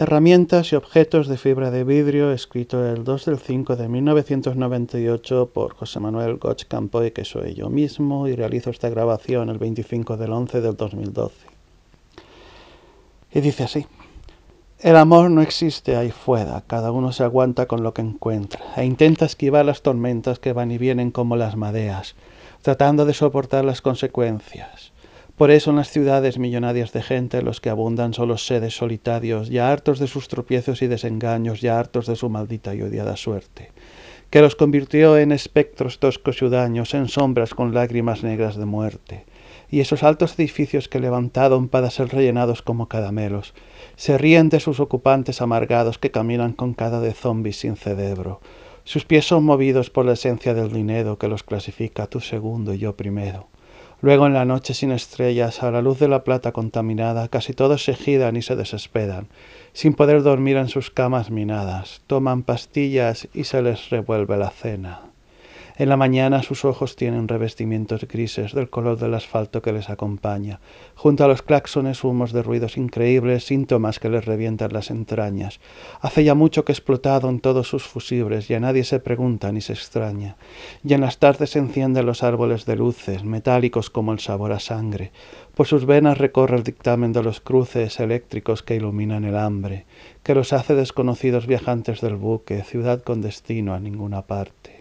Herramientas y objetos de fibra de vidrio, escrito el 2 del 5 de 1998 por José Manuel Gotch Campoy, que soy yo mismo, y realizo esta grabación el 25 del 11 del 2012. Y dice así. El amor no existe ahí fuera, cada uno se aguanta con lo que encuentra, e intenta esquivar las tormentas que van y vienen como las madeas, tratando de soportar las consecuencias. Por eso en las ciudades millonarias de gente los que abundan son los sedes solitarios, ya hartos de sus tropiezos y desengaños, ya hartos de su maldita y odiada suerte, que los convirtió en espectros toscos y udaños, en sombras con lágrimas negras de muerte, y esos altos edificios que levantaron para ser rellenados como caramelos, se ríen de sus ocupantes amargados que caminan con cada de zombies sin cerebro. Sus pies son movidos por la esencia del dinero que los clasifica tu segundo y yo primero luego en la noche sin estrellas a la luz de la plata contaminada casi todos se giran y se desesperan sin poder dormir en sus camas minadas toman pastillas y se les revuelve la cena en la mañana sus ojos tienen revestimientos grises del color del asfalto que les acompaña. Junto a los claxones humos de ruidos increíbles, síntomas que les revientan las entrañas. Hace ya mucho que explotado en todos sus fusibles y a nadie se pregunta ni se extraña. Y en las tardes se encienden los árboles de luces, metálicos como el sabor a sangre. Por sus venas recorre el dictamen de los cruces eléctricos que iluminan el hambre, que los hace desconocidos viajantes del buque, ciudad con destino a ninguna parte.